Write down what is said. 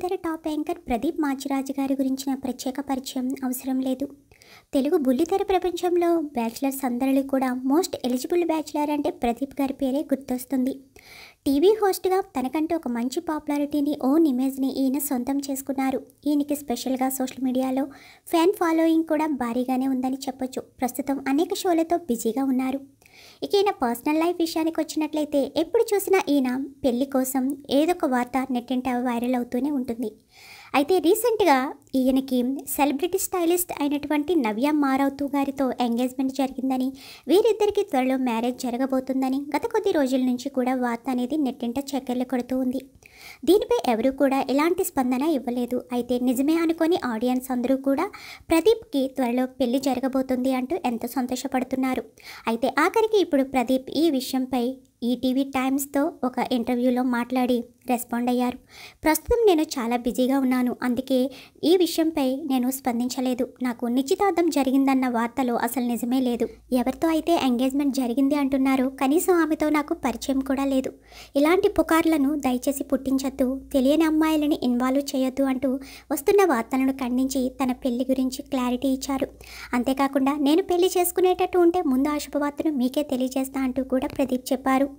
TR top anchor Pradeep Machiraju గారి గురించిన ప్రత్యేక పరిచయం అవసరం లేదు తెలుగు బుల్లితెర ప్రపంచంలో బ్యాచిలర్స్ అందరిలో కూడా మోస్ట్ ఎలిజిబుల్ బ్యాచిలర్ అంటే ప్రదీప్ గారి పేరే గుర్తొస్తుంది టీవీ హోస్ట్గా తనకంటే ఒక మంచి పాపులారిటీని ఓన్ ఇమేజ్ని ఈయన సొంతం చేసుకున్నారు ఈయనకి స్పెషల్గా సోషల్ మీడియాలో ఫ్యాన్ ఫాలోయింగ్ కూడా భారీగానే ఉందని చెప్పొచ్చు ప్రస్తుతం అనేక షోలతో బిజీగా ఉన్నారు ఇక ఈయన పర్సనల్ లైఫ్ విషయానికి వచ్చినట్లయితే ఎప్పుడు చూసినా ఈయన పెళ్లి కోసం ఏదో ఒక వార్త నెట్టింట వైరల్ అవుతూనే ఉంటుంది అయితే రీసెంట్గా ఈయనకి సెలబ్రిటీ స్టైలిస్ట్ అయినటువంటి నవ్య మారావుతూ గారితో ఎంగేజ్మెంట్ జరిగిందని వీరిద్దరికీ త్వరలో మ్యారేజ్ జరగబోతుందని గత కొద్ది రోజుల నుంచి కూడా వార్త అనేది నెట్టింట చక్కెర్లు కొడుతూ ఉంది దీనిపై ఎవరూ కూడా ఎలాంటి స్పందన ఇవ్వలేదు అయితే నిజమే అనుకొని ఆడియన్స్ అందరూ కూడా ప్రదీప్కి త్వరలో పెళ్లి జరగబోతుంది అంటూ ఎంతో సంతోషపడుతున్నారు అయితే ఆఖరికి ఇప్పుడు ప్రదీప్ ఈ విషయంపై ఈటీవీ టైమ్స్తో ఒక ఇంటర్వ్యూలో మాట్లాడి రెస్పాండ్ అయ్యారు ప్రస్తుతం నేను చాలా బిజీగా ఉన్నాను అందుకే ఈ విషయంపై నేను స్పందించలేదు నాకు నిశ్చితార్థం జరిగిందన్న వార్తలో అసలు నిజమే లేదు ఎవరితో అయితే ఎంగేజ్మెంట్ జరిగింది అంటున్నారు కనీసం ఆమెతో నాకు పరిచయం కూడా లేదు ఇలాంటి పుకార్లను దయచేసి పుట్టించొద్దు తెలియని అమ్మాయిలని ఇన్వాల్వ్ చేయొద్దు అంటూ వస్తున్న వార్తలను ఖండించి తన పెళ్లి గురించి క్లారిటీ ఇచ్చారు అంతేకాకుండా నేను పెళ్లి చేసుకునేటట్టు ఉంటే ముందు ఆ శుభవార్తను మీకే తెలియజేస్తా అంటూ కూడా ప్రదీప్ చెప్పారు